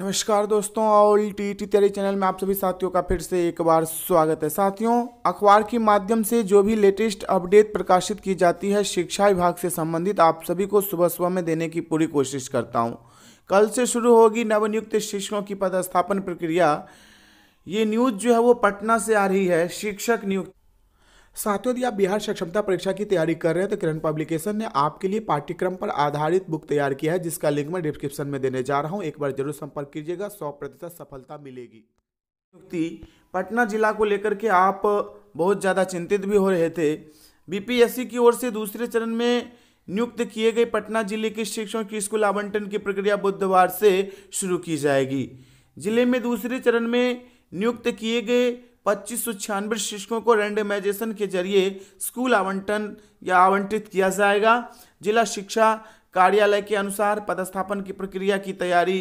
नमस्कार दोस्तों all T T तेरी चैनल में आप सभी साथियों का फिर से एक बार स्वागत है साथियों अखबार के माध्यम से जो भी लेटेस्ट अपडेट प्रकाशित की जाती है शिक्षा विभाग से संबंधित आप सभी को सुबह सुबह में देने की पूरी कोशिश करता हूं कल से शुरू होगी नवनियुक्त शिक्षकों की पदस्थापन प्रक्रिया ये न्यूज़ जो है वो पटना से आ रही है शिक्षक नियुक्त साथियों यदि आप बिहार सक्षमता परीक्षा की तैयारी कर रहे हैं तो किरण पब्लिकेशन ने आपके लिए पाठ्यक्रम पर आधारित बुक तैयार किया है जिसका लिंक मैं डिस्क्रिप्शन में देने जा रहा हूँ एक बार जरूर संपर्क कीजिएगा सौ प्रतिशत सफलता मिलेगी पटना जिला को लेकर के आप बहुत ज़्यादा चिंतित भी हो रहे थे बी की ओर से दूसरे चरण में नियुक्त किए गए पटना जिले के शिक्षकों की स्कूल आवंटन की प्रक्रिया बुधवार से शुरू की जाएगी जिले में दूसरे चरण में नियुक्त किए गए पच्चीस सौ छियानवे शिक्षकों को रेंडमाइजेशन के जरिए स्कूल आवंटन या आवंटित किया जाएगा जिला शिक्षा कार्यालय के अनुसार पदस्थापन की प्रक्रिया की तैयारी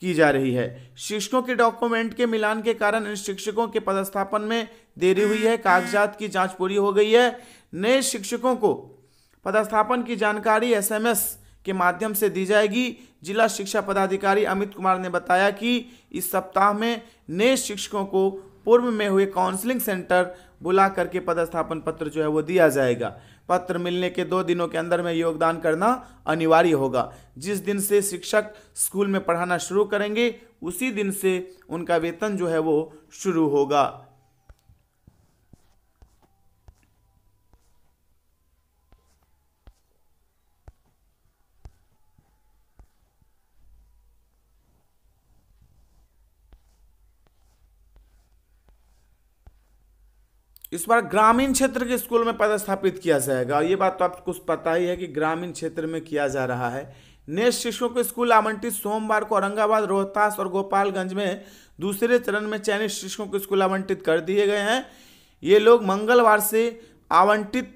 की जा रही है शिक्षकों के डॉक्यूमेंट के मिलान के कारण इन शिक्षकों के पदस्थापन में देरी हुई है कागजात की जांच पूरी हो गई है नए शिक्षकों को पदस्थापन की जानकारी एसएमएस के माध्यम से दी जाएगी जिला शिक्षा पदाधिकारी अमित कुमार ने बताया कि इस सप्ताह में नए शिक्षकों को पूर्व में हुए काउंसलिंग सेंटर बुला करके पदस्थापन पत्र जो है वो दिया जाएगा पत्र मिलने के दो दिनों के अंदर में योगदान करना अनिवार्य होगा जिस दिन से शिक्षक स्कूल में पढ़ाना शुरू करेंगे उसी दिन से उनका वेतन जो है वो शुरू होगा इस बार ग्रामीण क्षेत्र के स्कूल में पदस्थापित किया जाएगा और ये बात तो आपको पता ही है कि ग्रामीण क्षेत्र में किया जा रहा है नेक्स्ट शिक्षकों के स्कूल आवंटित सोमवार को औरंगाबाद रोहतास और गोपालगंज में दूसरे चरण में चयनित शिक्षकों के स्कूल आवंटित कर दिए गए हैं ये लोग मंगलवार से आवंटित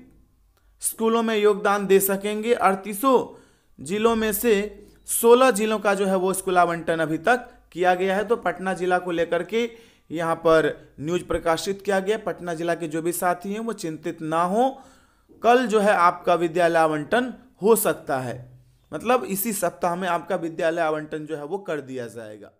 स्कूलों में योगदान दे सकेंगे अड़तीसों जिलों में से 16 जिलों का जो है वो स्कूल आवंटन अभी तक किया गया है तो पटना जिला को लेकर के यहाँ पर न्यूज प्रकाशित किया गया पटना जिला के जो भी साथी हैं वो चिंतित ना हो कल जो है आपका विद्यालय आवंटन हो सकता है मतलब इसी सप्ताह में आपका विद्यालय आवंटन जो है वो कर दिया जाएगा